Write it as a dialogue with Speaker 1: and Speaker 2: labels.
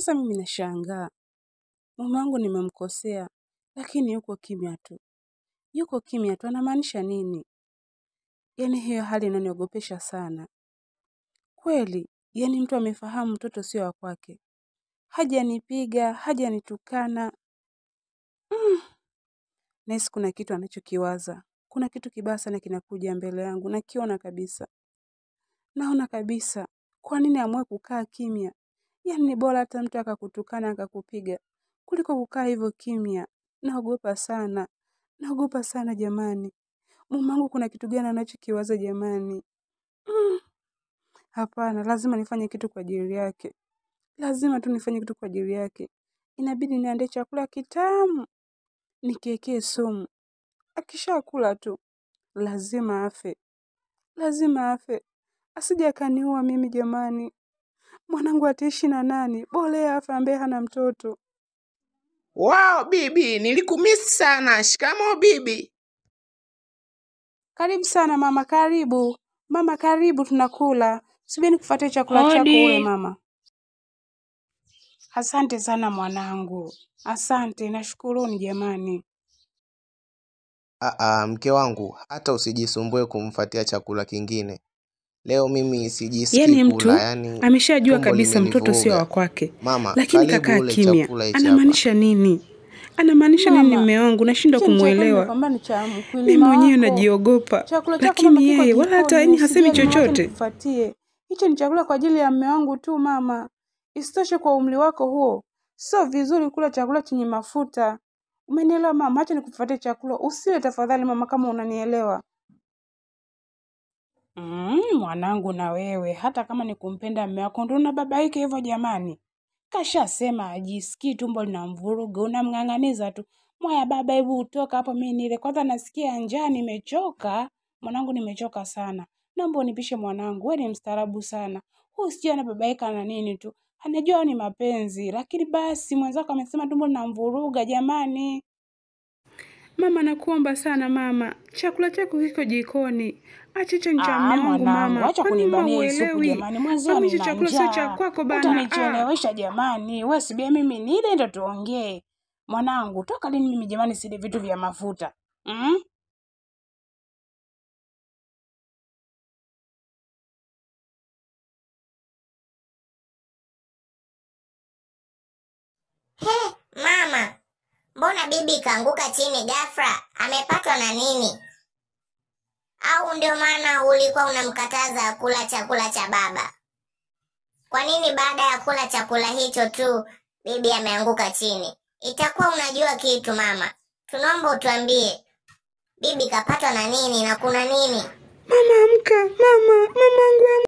Speaker 1: Sasa mimi nashangaa. Mume wangu nimemkosea, lakini yuko kimya tu. Yuko kimya tu, anamaanisha nini? Yaani hiyo hali inaniogopesha sana. Kweli, yaani mtu amefahamu mtoto sio wa kwake. Hajanipiga, hajanitukana. Mm. Nahisi kuna kitu anachokiwaza. Kuna kitu kibaya sana kinakuja mbele yangu, nakiona kabisa. Naona kabisa. Kwa nini amwe kukaa kimya? Yaani ni bora hata mtu akakutukana akakupiga kuliko kukaa hivyo kimya. Naogopa sana, naogopa sana jamani. Mumangu, kuna kitu gani anachokiwaza jamani? Mm. Hapana, lazima nifanye kitu kwa ajili yake, lazima tu nifanye kitu kwa ajili yake. Inabidi niandae chakula kitamu nikiwekee sumu, akishakula tu lazima afe, lazima afe, asija akaniua mimi jamani mwanangu ataishi na nani? Bolea afa ambaye hana mtoto. Wao bibi, nilikumisi sana. shikamo bibi. Karibu sana mama, karibu mama, karibu tunakula. Subiri nikufuatie chakula chako wewe mama. Asante sana mwanangu, asante, nashukuruni jamani. Aa, ah, ah, mke wangu, hata usijisumbue kumfuatia chakula kingine. Leo mimi sijisikii yani mtu kula, yani ameshajua kabisa mtoto sio wa kwake, lakini kakaa kimya. Anamaanisha nini? Anamaanisha nini mume wangu? Nashindwa kumwelewa. Mimi mwenyewe najiogopa, lakini yeye wala hata yani hasemi chochote. Hicho ni chakula kwa ajili ya mume wangu tu mama. Isitoshe, kwa umri wako huo sio vizuri kula chakula chenye mafuta. Umenielewa mama? Acha nikufuatie chakula, usile tafadhali mama, kama unanielewa mwanangu, na wewe hata kama ni kumpenda mme wako ndo unababaika hivyo jamani? Kashasema ajisikii, tumbo lina mvuruga, unamng'ang'aniza tu. Mwaya baba, hebu utoka hapo, mi nile kwanza, nasikia njaa, nimechoka mwanangu, nimechoka sana, naomba unipishe mwanangu. We ni mstaarabu sana, huu sijui anababaika na nini tu, anajua ni mapenzi. Lakini basi mwenzako amesema tumbo lina mvuruga jamani. Mama nakuomba sana mama, chakula chako kiko jikoni. Acha hicho ni cha mama. Acha kunibania supu jamani, mwanzo ni chakula sio cha kwako bana. Utanichelewesha ah. jamani. Wewe sibia mimi nile ndo tuongee. Mwanangu, toka lini mimi jamani sile vitu vya mafuta? Mm? Mbona bibi kaanguka chini ghafla? Amepatwa na nini? Au ndio maana ulikuwa unamkataza kula chakula cha baba? Kwa nini baada ya kula chakula hicho tu bibi ameanguka chini? Itakuwa unajua kitu mama. Tunaomba utuambie. Bibi kapatwa na nini na kuna nini? Mama amka, mama, mama